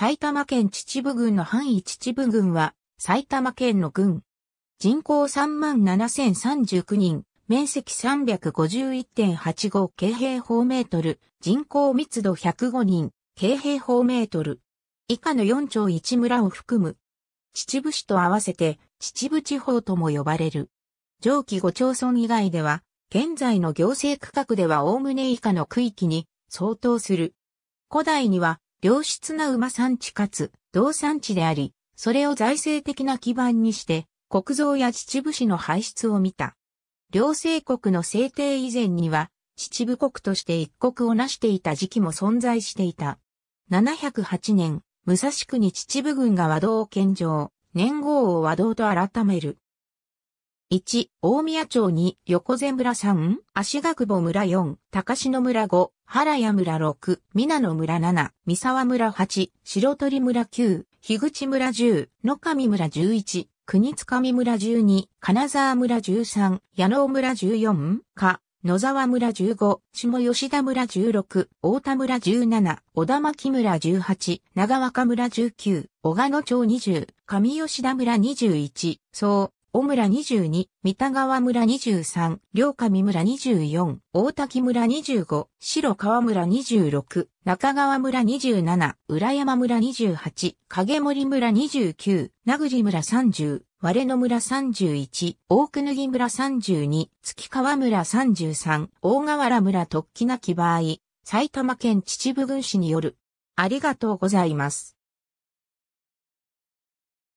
埼玉県秩父郡の範囲秩父郡は、埼玉県の郡。人口37,039人、面積351.85京平方メートル、人口密度105人、京平方メートル。以下の4町1村を含む。秩父市と合わせて、秩父地方とも呼ばれる。上記5町村以外では、現在の行政区画では概ね以下の区域に相当する。古代には良質な馬産地かつ、同産地であり、それを財政的な基盤にして、国造や秩父市の排出を見た。両政国の制定以前には、秩父国として一国を成していた時期も存在していた。708年、武蔵区に秩父軍が和道を献上、年号を和道と改める。1、大宮町2、横前村3、足学母村4、高篠村5、原谷村6、皆野村7、三沢村8、白鳥村9、樋口村10、野上村11、国津上村12、金沢村13、矢野村14、か、野沢村15、下吉田村16、大田村17、小田牧村18、長若村19、小賀野町20、上吉田村21、そう、小村二十二、三田川村二十三、両上村二十四、大滝村二十五、白川村二十六、中川村二十七、浦山村二十八、影森村二十九、名栗村三十、割野村三十一、大久木村三十二、月川村三十三、大河原村突起なき場合、埼玉県秩父郡市による。ありがとうございます。